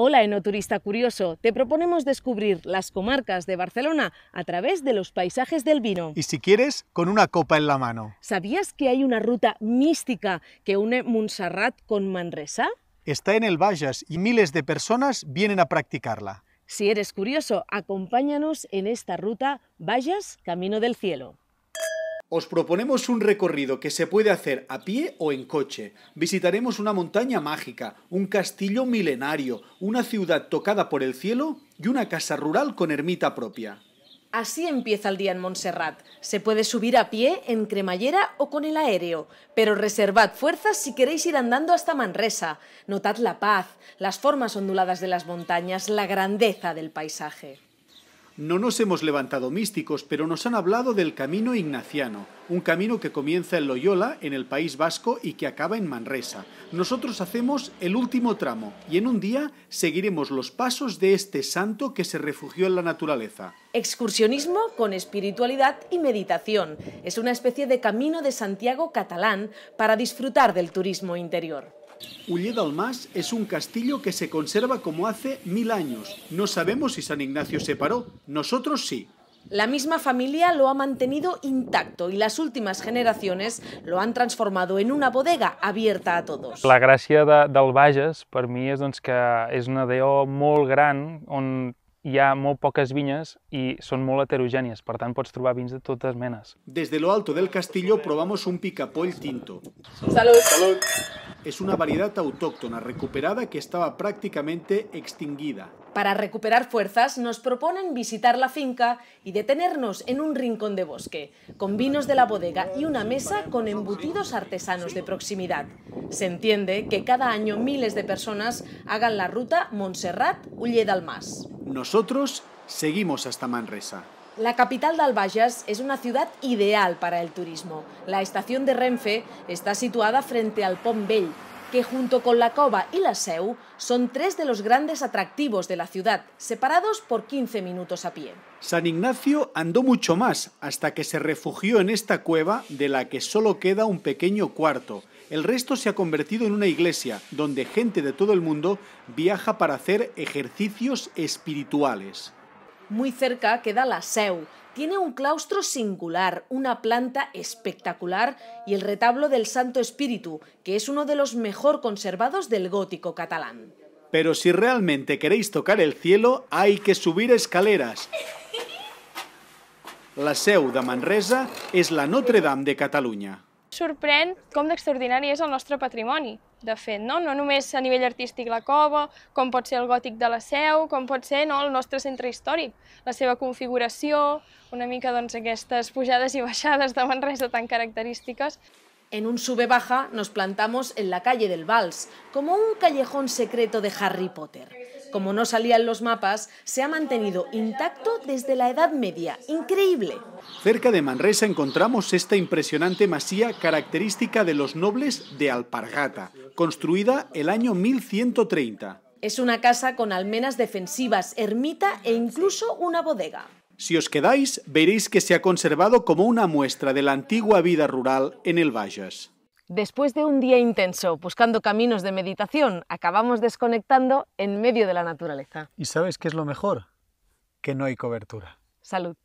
Hola enoturista curioso, te proponemos descubrir las comarcas de Barcelona a través de los paisajes del vino. Y si quieres, con una copa en la mano. ¿Sabías que hay una ruta mística que une Montserrat con Manresa? Está en el Vallas y miles de personas vienen a practicarla. Si eres curioso, acompáñanos en esta ruta Vallas Camino del Cielo. Os proponemos un recorrido que se puede hacer a pie o en coche. Visitaremos una montaña mágica, un castillo milenario, una ciudad tocada por el cielo y una casa rural con ermita propia. Así empieza el día en Montserrat. Se puede subir a pie, en cremallera o con el aéreo, pero reservad fuerzas si queréis ir andando hasta Manresa. Notad la paz, las formas onduladas de las montañas, la grandeza del paisaje. No nos hemos levantado místicos, pero nos han hablado del camino ignaciano, un camino que comienza en Loyola, en el País Vasco, y que acaba en Manresa. Nosotros hacemos el último tramo y en un día seguiremos los pasos de este santo que se refugió en la naturaleza. Excursionismo con espiritualidad y meditación. Es una especie de camino de Santiago catalán para disfrutar del turismo interior. Ulleda del Mas es un castillo que se conserva como hace mil años. No sabemos si San Ignacio se paró, nosotros sí. La misma familia lo ha mantenido intacto y las últimas generaciones lo han transformado en una bodega abierta a todos. La gracia de, del Bages para mí, es es una DO molt gran on hi muy pocas viñas y son són molt heterogènies, per tant trobar vins de totes menas. Desde lo alto del castillo probamos un picapoll tinto. Salud! Salud! es una variedad autóctona recuperada que estaba prácticamente extinguida. Para recuperar fuerzas nos proponen visitar la finca y detenernos en un rincón de bosque, con vinos de la bodega y una mesa con embutidos artesanos de proximidad. Se entiende que cada año miles de personas hagan la ruta montserrat del mas Nosotros seguimos hasta Manresa. La capital de Albayas es una ciudad ideal para el turismo. La estación de Renfe está situada frente al Pont Vell, que junto con la Cova y la Seu son tres de los grandes atractivos de la ciudad, separados por 15 minutos a pie. San Ignacio andó mucho más hasta que se refugió en esta cueva de la que solo queda un pequeño cuarto. El resto se ha convertido en una iglesia donde gente de todo el mundo viaja para hacer ejercicios espirituales. Muy cerca queda la SEU. Tiene un claustro singular, una planta espectacular y el retablo del Santo Espíritu, que es uno de los mejor conservados del gótico catalán. Pero si realmente queréis tocar el cielo, hay que subir escaleras. La seu de Manresa es la Notre Dame de Catalunya. Sorprèn com d'extraordinari és el nostre patrimoni de fet, no? no només a nivell artístic la cova, com pot ser el gòtic de la Seu, com pot ser no? el nostre centre històric, la seva configuració, una mica doncs, aquestes pujades i baixades de Manresa tan característiques. En un sube-baja nos plantamos en la calle del Vals, como un callejón secreto de Harry Potter. como no salían los mapas, se ha mantenido intacto desde la Edad Media. Increíble. Cerca de Manresa encontramos esta impresionante masía característica de los nobles de Alpargata, construida el año 1130. Es una casa con almenas defensivas, ermita e incluso una bodega. Si os quedáis, veréis que se ha conservado como una muestra de la antigua vida rural en el Valles. Después de un día intenso buscando caminos de meditación, acabamos desconectando en medio de la naturaleza. ¿Y sabes qué es lo mejor? Que no hay cobertura. Salud.